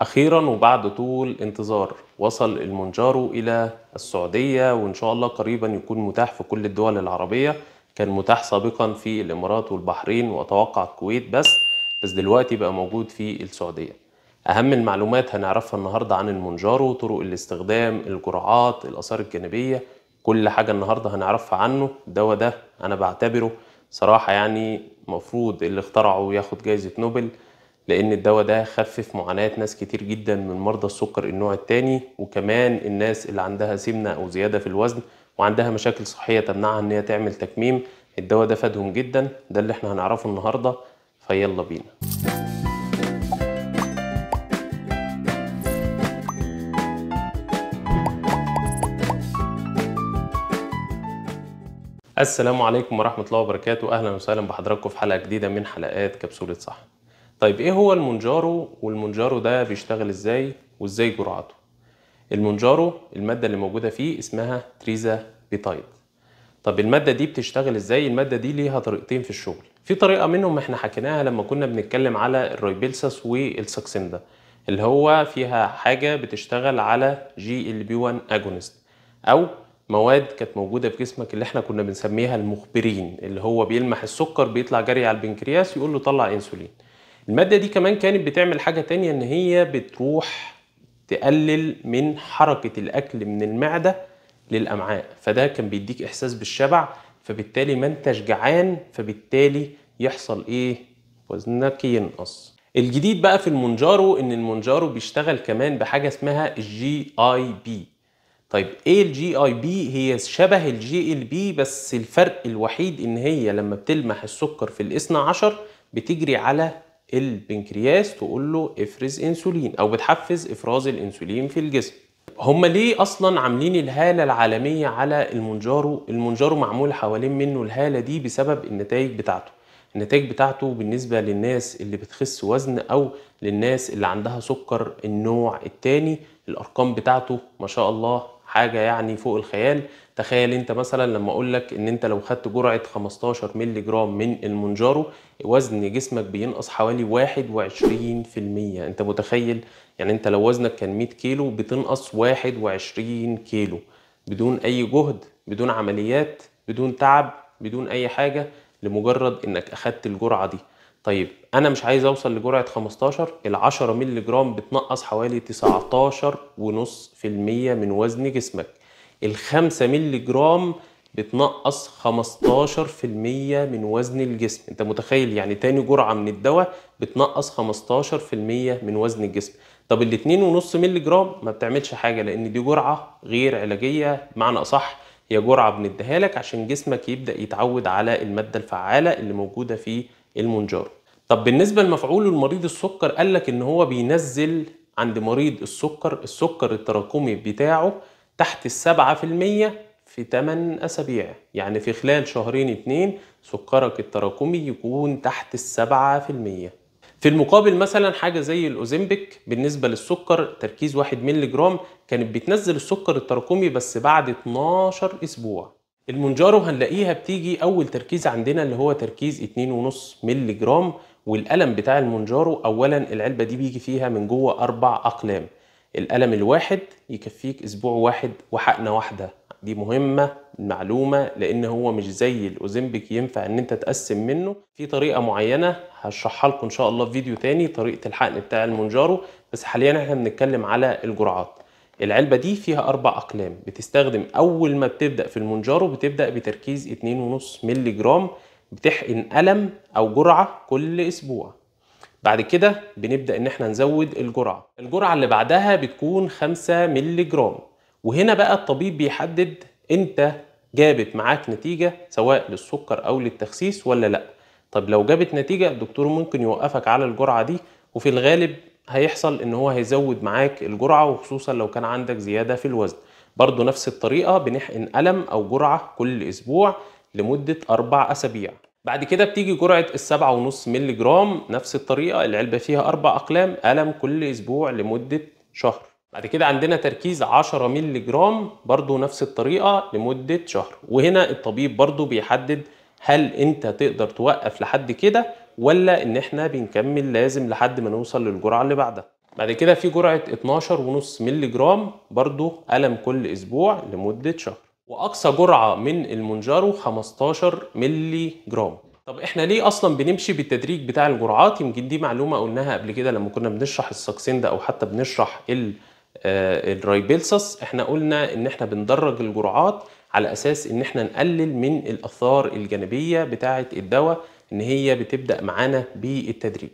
أخيرا وبعد طول انتظار وصل المونجارو إلى السعودية وإن شاء الله قريبا يكون متاح في كل الدول العربية كان متاح سابقا في الإمارات والبحرين وأتوقع الكويت بس بس دلوقتي بقى موجود في السعودية أهم المعلومات هنعرفها النهاردة عن المونجارو طرق الاستخدام الجرعات الآثار الجانبية كل حاجة النهاردة هنعرفها عنه الدواء ده أنا بعتبره صراحة يعني مفروض اللي اخترعه ياخد جايزة نوبل لان الدواء ده خفف معاناه ناس كتير جدا من مرضى السكر النوع الثاني وكمان الناس اللي عندها سمنه او زياده في الوزن وعندها مشاكل صحيه تمنعها ان هي تعمل تكميم الدواء ده فادهم جدا ده اللي احنا هنعرفه النهارده فيلا بينا السلام عليكم ورحمة الله وبركاته أهلا وسهلا بحضراتكم في حلقة جديدة من حلقات كبسولة صحة طيب ايه هو المونجارو والمونجارو ده بيشتغل ازاي وازاي جرعته المونجارو الماده اللي موجوده فيه اسمها تريزا بيتايد طب الماده دي بتشتغل ازاي الماده دي ليها طريقتين في الشغل في طريقه منهم احنا حكيناها لما كنا بنتكلم على الرويبلسس والساكسين ده اللي هو فيها حاجه بتشتغل على جي ال بي 1 اجونست او مواد كانت موجوده في جسمك اللي احنا كنا بنسميها المخبرين اللي هو بيلمح السكر بيطلع جري على البنكرياس يقول له طلع انسولين المادة دي كمان كانت بتعمل حاجة تانية ان هي بتروح تقلل من حركة الاكل من المعدة للامعاء فده كان بيديك احساس بالشبع فبالتالي ما انتش جعان فبالتالي يحصل ايه وزنك ينقص الجديد بقى في المونجارو ان المونجارو بيشتغل كمان بحاجة اسمها الجي اي بي طيب ايه الجي اي بي هي شبه الجي ال بي بس الفرق الوحيد ان هي لما بتلمح السكر في الاثنى عشر بتجري على البنكرياس تقول له افرز انسولين او بتحفز افراز الانسولين في الجسم هما ليه اصلا عاملين الهاله العالميه على المونجارو المونجارو معمول حوالين منه الهاله دي بسبب النتائج بتاعته النتائج بتاعته بالنسبه للناس اللي بتخس وزن او للناس اللي عندها سكر النوع الثاني الارقام بتاعته ما شاء الله حاجه يعني فوق الخيال تخيل انت مثلا لما اقول لك ان انت لو خدت جرعه 15 مللي جرام من المونجارو وزن جسمك بينقص حوالي 21% انت متخيل يعني انت لو وزنك كان 100 كيلو بتنقص 21 كيلو بدون اي جهد بدون عمليات بدون تعب بدون اي حاجه لمجرد انك اخدت الجرعه دي طيب انا مش عايز اوصل لجرعه 15 ال 10 مللي جرام بتنقص حوالي 19.5% من وزن جسمك ال 5 مللي جرام بتنقص 15% من وزن الجسم انت متخيل يعني تاني جرعه من الدواء بتنقص 15% من وزن الجسم طب ال 2.5 مللي جرام ما بتعملش حاجه لان دي جرعه غير علاجيه بمعنى اصح هي جرعه بنديها لك عشان جسمك يبدا يتعود على الماده الفعاله اللي موجوده في المونجارو طب بالنسبه لمفعوله لمريض السكر قال لك ان هو بينزل عند مريض السكر السكر التراكمي بتاعه تحت السبعة في المية في 8 أسابيع يعني في خلال شهرين اتنين سكرك التراكمي يكون تحت السبعة في المية في المقابل مثلا حاجة زي الأوزيمبيك بالنسبة للسكر تركيز واحد ميلي جرام كانت بتنزل السكر التراكمي بس بعد 12 أسبوع المونجارو هنلاقيها بتيجي اول تركيز عندنا اللي هو تركيز 2.5 مللي جرام والقلم بتاع المونجارو اولا العلبه دي بيجي فيها من جوه اربع اقلام القلم الواحد يكفيك اسبوع واحد وحقنه واحده دي مهمه معلومه لان هو مش زي الاوزمبيك ينفع ان انت تقسم منه في طريقه معينه هشرحها لكم ان شاء الله في فيديو تاني طريقه الحقن بتاع المونجارو بس حاليا احنا بنتكلم على الجرعات العلبة دي فيها أربع أقلام بتستخدم أول ما بتبدأ في المنجارو بتبدأ بتركيز 2.5 مللي جرام بتحقن قلم أو جرعة كل أسبوع بعد كده بنبدأ إن احنا نزود الجرعة الجرعة اللي بعدها بتكون 5 مللي جرام وهنا بقى الطبيب بيحدد أنت جابت معاك نتيجة سواء للسكر أو للتخسيس ولا لأ طب لو جابت نتيجة الدكتور ممكن يوقفك على الجرعة دي وفي الغالب هيحصل ان هو هيزود معاك الجرعه وخصوصا لو كان عندك زياده في الوزن برضو نفس الطريقه بنحقن الم او جرعه كل اسبوع لمده اربع اسابيع بعد كده بتيجي جرعه السبعة ونص ملي جرام نفس الطريقه العلبه فيها اربع اقلام الم كل اسبوع لمده شهر بعد كده عندنا تركيز 10 ملي جرام برضو نفس الطريقه لمده شهر وهنا الطبيب برضو بيحدد هل انت تقدر توقف لحد كده ولا ان احنا بنكمل لازم لحد ما نوصل للجرعه اللي بعدها بعد كده في جرعه 12.5 مللي جرام برضو قلم كل اسبوع لمده شهر واقصى جرعه من المونجارو 15 مللي جرام طب احنا ليه اصلا بنمشي بالتدريج بتاع الجرعات يمكن دي معلومه قلناها قبل كده لما كنا بنشرح الساكسين ده او حتى بنشرح آه، الرايبلسس احنا قلنا ان احنا بندرج الجرعات على اساس ان احنا نقلل من الاثار الجانبيه بتاعه الدواء ان هي بتبدا معانا بالتدريج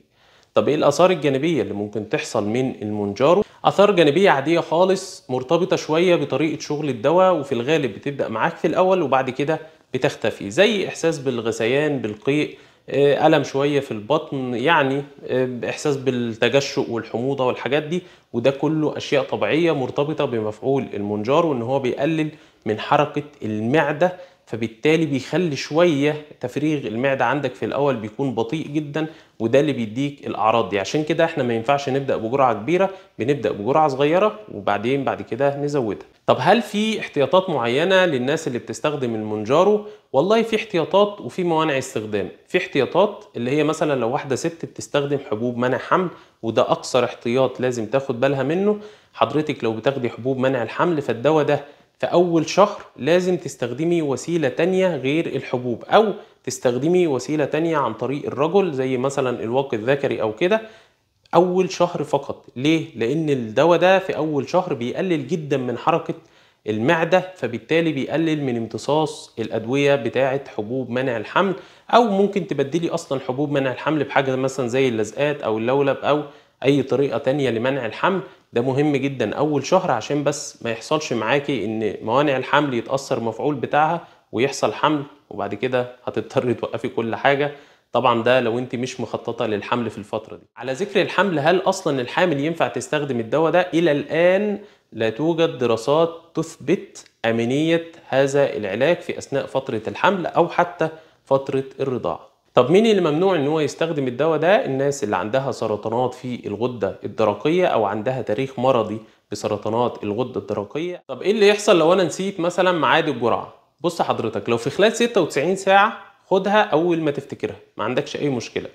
طب ايه الاثار الجانبيه اللي ممكن تحصل من المونجارو اثار جانبيه عاديه خالص مرتبطه شويه بطريقه شغل الدواء وفي الغالب بتبدا معاك في الاول وبعد كده بتختفي زي احساس بالغثيان بالقيء آه، ألم شوية في البطن يعني آه، إحساس بالتجشؤ والحموضة والحاجات دي وده كله أشياء طبيعية مرتبطة بمفعول المنجار وإن هو بيقلل من حركة المعدة فبالتالي بيخلي شويه تفريغ المعده عندك في الاول بيكون بطيء جدا وده اللي بيديك الاعراض دي عشان كده احنا ما ينفعش نبدا بجرعه كبيره بنبدا بجرعه صغيره وبعدين بعد كده نزودها طب هل في احتياطات معينه للناس اللي بتستخدم المونجارو والله في احتياطات وفي موانع استخدام في احتياطات اللي هي مثلا لو واحده ست بتستخدم حبوب منع حمل وده اكثر احتياط لازم تاخد بالها منه حضرتك لو بتاخدي حبوب منع الحمل فالدواء ده في أول شهر لازم تستخدمي وسيلة تانية غير الحبوب أو تستخدمي وسيلة تانية عن طريق الرجل زي مثلا الواقي الذكري أو كده أول شهر فقط ليه؟ لأن الدواء ده في أول شهر بيقلل جدا من حركة المعدة فبالتالي بيقلل من امتصاص الأدوية بتاعة حبوب منع الحمل أو ممكن تبدلي أصلا حبوب منع الحمل بحاجة مثلا زي اللزقات أو اللولب أو أي طريقة تانية لمنع الحمل ده مهم جدا اول شهر عشان بس ما يحصلش معاكي ان موانع الحمل يتاثر مفعول بتاعها ويحصل حمل وبعد كده هتضطري توقفي كل حاجه طبعا ده لو انت مش مخططه للحمل في الفتره دي على ذكر الحمل هل اصلا الحامل ينفع تستخدم الدواء ده الى الان لا توجد دراسات تثبت امنيه هذا العلاج في اثناء فتره الحمل او حتى فتره الرضاعه طب مين اللي ممنوع ان هو يستخدم الدواء ده الناس اللي عندها سرطانات في الغده الدرقيه او عندها تاريخ مرضي بسرطانات الغده الدرقيه طب ايه اللي يحصل لو انا نسيت مثلا ميعاد الجرعه بص حضرتك لو في خلال 96 ساعه خدها اول ما تفتكرها ما عندكش اي مشكله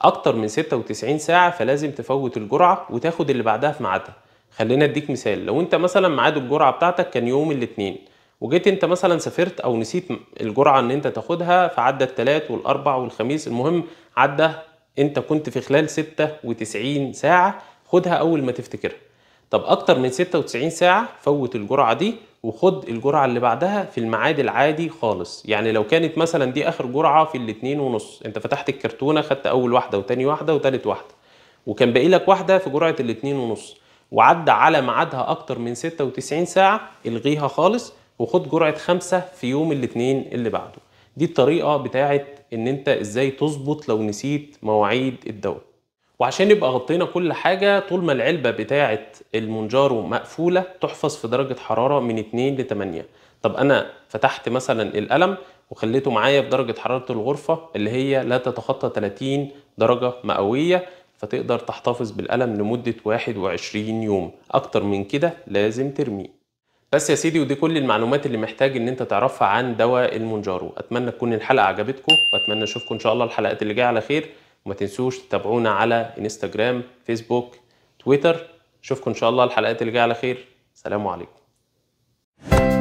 اكتر من 96 ساعه فلازم تفوت الجرعه وتاخد اللي بعدها في ميعادها خلينا اديك مثال لو انت مثلا ميعاد الجرعه بتاعتك كان يوم الاثنين وجيت انت مثلا سافرت او نسيت الجرعه ان انت تاخدها فعدى الثلاث والاربع والخميس المهم عدى انت كنت في خلال 96 ساعه خدها اول ما تفتكرها طب اكتر من 96 ساعه فوت الجرعه دي وخد الجرعه اللي بعدها في الميعاد العادي خالص يعني لو كانت مثلا دي اخر جرعه في الاتنين ونص انت فتحت الكرتونه خدت اول واحده وتاني واحده وتالت واحده وكان باقي لك واحده في جرعه الاتنين ونص وعدى على ميعادها اكتر من 96 ساعه الغيها خالص وخد جرعه خمسة في يوم الاثنين اللي بعده دي الطريقه بتاعه ان انت ازاي تظبط لو نسيت مواعيد الدواء وعشان يبقى غطينا كل حاجه طول ما العلبه بتاعه المونجارو مقفوله تحفظ في درجه حراره من 2 ل 8 طب انا فتحت مثلا القلم وخليته معايا في درجه حراره الغرفه اللي هي لا تتخطى 30 درجه مئويه فتقدر تحتفظ بالقلم لمده 21 يوم اكتر من كده لازم ترميه بس يا سيدي ودي كل المعلومات اللي محتاج ان انت تعرفها عن دواء المونجارو اتمنى تكون الحلقه عجبتكم واتمنى اشوفكم ان شاء الله الحلقات اللي جايه على خير وما تنسوش تتابعونا على انستجرام فيسبوك تويتر اشوفكم ان شاء الله الحلقات اللي جايه على خير سلام عليكم